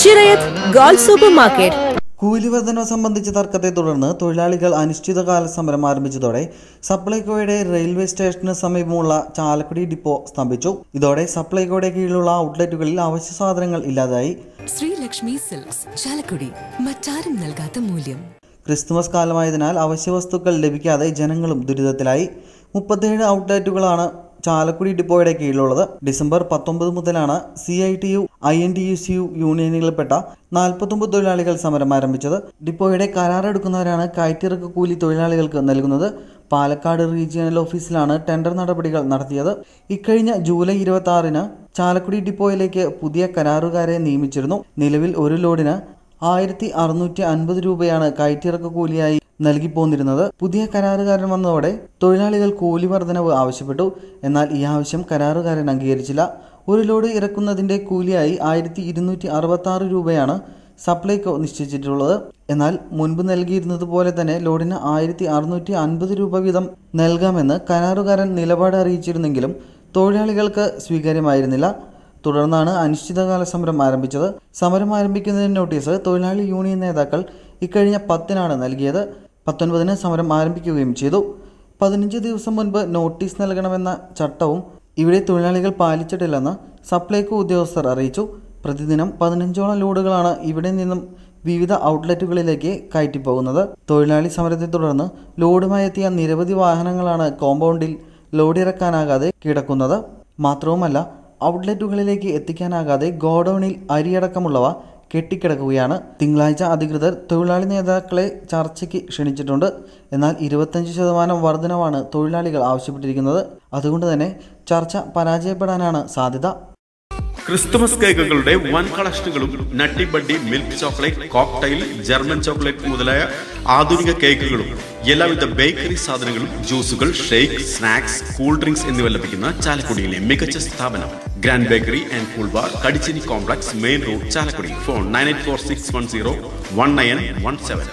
Chirayath goal super market കൂലി വർധന സംബന്ധിച്ച തർക്കത്തെ തുടർന്ന് തൊഴിലാളികൾ അനിശ്ചിതകാല സമരം ആരംഭിച്ചതോടെ സപ്ലൈകോയുടെ റെയിൽവേ സ്റ്റേഷന് സമീപമുള്ള ചാലക്കുടി ഡിപ്പോ സ്തംഭിച്ചു ഇതോടെ സപ്ലൈകോയുടെ കീഴിലുള്ള ഔട്ട്ലെറ്റുകളിൽ അവശ്യ സാധനങ്ങൾ ഇല്ലാതായി ശ്രീലക്ഷ്മി സിൽക്സ് ചാലക്കുടി മറ്റാരും നൽകാത്ത മൂല്യം ക്രിസ്തുമസ് കാലമായതിനാൽ അവശ്യ വസ്തുക്കൾ ലഭിക്കാതെ ജനങ്ങളും ദുരിതത്തിലായി മുപ്പത്തിയേഴ് ഔട്ട്ലെറ്റുകളാണ് ചാലക്കുടി ഡിപ്പോയുടെ കീഴിലുള്ളത് ഡിസംബർ പത്തൊമ്പത് മുതലാണ് C I T U I N D U C U യൂണിയനുകളിൽപ്പെട്ട നാൽപ്പത്തൊമ്പത് തൊഴിലാളികൾ സമരം ആരംഭിച്ചത് ഡിപ്പോയുടെ കരാറെടുക്കുന്നവരാണ് കയറ്റിറക്ക് കൂലി തൊഴിലാളികൾക്ക് നൽകുന്നത് പാലക്കാട് റീജിയണൽ ഓഫീസിലാണ് ടെൻഡർ നടപടികൾ നടത്തിയത് ഇക്കഴിഞ്ഞ ജൂലൈ ഇരുപത്തി ആറിന് ചാലക്കുടി ഡിപ്പോയിലേക്ക് പുതിയ കരാറുകാരെ നിയമിച്ചിരുന്നു നിലവിൽ ഒരു ലോഡിന് ആയിരത്തി അറുന്നൂറ്റി അൻപത് രൂപയാണ് കയറ്റിറക്ക് കൂലിയായി നൽകി പോന്നിരുന്നത് പുതിയ കരാറുകാരൻ വന്നതോടെ തൊഴിലാളികൾ കൂലി വർധനവ് ആവശ്യപ്പെട്ടു എന്നാൽ ഈ ആവശ്യം കരാറുകാരൻ അംഗീകരിച്ചില്ല ഒരു ലോഡ് ഇറക്കുന്നതിന്റെ കൂലിയായി ആയിരത്തി ഇരുന്നൂറ്റി അറുപത്തി ആറ് രൂപയാണ് സപ്ലൈകോ നിശ്ചയിച്ചിട്ടുള്ളത് എന്നാൽ മുൻപ് നൽകിയിരുന്നത് പോലെ തന്നെ ലോഡിന് ആയിരത്തി അറുന്നൂറ്റി അൻപത് രൂപ വീതം നൽകാമെന്ന് കരാറുകാരൻ നിലപാട് അറിയിച്ചിരുന്നെങ്കിലും തൊഴിലാളികൾക്ക് സ്വീകാര്യമായിരുന്നില്ല തുടർന്നാണ് അനിശ്ചിതകാല സമരം ആരംഭിച്ചത് സമരം ആരംഭിക്കുന്നതിന് നോട്ടീസ് തൊഴിലാളി യൂണിയൻ നേതാക്കൾ ഇക്കഴിഞ്ഞ പത്തിനാണ് നൽകിയത് പത്തൊൻപതിന് സമരം ആരംഭിക്കുകയും ചെയ്തു പതിനഞ്ച് ദിവസം മുൻപ് നോട്ടീസ് നൽകണമെന്ന ചട്ടവും ഇവിടെ തൊഴിലാളികൾ പാലിച്ചിട്ടില്ലെന്ന് സപ്ലൈകോ ഉദ്യോഗസ്ഥർ അറിയിച്ചു പ്രതിദിനം പതിനഞ്ചോളം ലോഡുകളാണ് ഇവിടെ നിന്നും വിവിധ ഔട്ട്ലെറ്റുകളിലേക്ക് കയറ്റിപ്പോകുന്നത് തൊഴിലാളി സമരത്തെ തുടർന്ന് ലോഡുമായി എത്തിയ നിരവധി വാഹനങ്ങളാണ് കോമ്പൗണ്ടിൽ ലോഡിറക്കാനാകാതെ കിടക്കുന്നത് മാത്രവുമല്ല ഔട്ട്ലെറ്റുകളിലേക്ക് എത്തിക്കാനാകാതെ ഗോഡൌണിൽ അരിയടക്കമുള്ളവ കെട്ടിക്കിടക്കുകയാണ് തിങ്കളാഴ്ച അധികൃതർ തൊഴിലാളി നേതാക്കളെ ചർച്ചയ്ക്ക് ക്ഷണിച്ചിട്ടുണ്ട് എന്നാൽ ഇരുപത്തഞ്ച് ശതമാനം വർധനവാണ് തൊഴിലാളികൾ ആവശ്യപ്പെട്ടിരിക്കുന്നത് അതുകൊണ്ട് തന്നെ ചർച്ച പരാജയപ്പെടാനാണ് സാധ്യത ക്രിസ്തുമസ് കേക്കുകളുടെ വൻ കളക്ഷനുകളും nutty buddy milk chocolate cocktail German chocolate മുതലായ ആധുനിക കേക്കുകളും എല്ലാവിധ ബേക്കറി സാധനങ്ങളും ജ്യൂസുകൾ ഷേക്ക് സ്നാക്സ് കൂൾ ഡ്രിങ്ക്സ് എന്നിവ ലഭിക്കുന്ന ചാലക്കുടിയിലെ മികച്ച സ്ഥാപനം grand bakery and cool bar Kadicheri complex main road Chalakudy phone nine eight four six one zero one nine one seven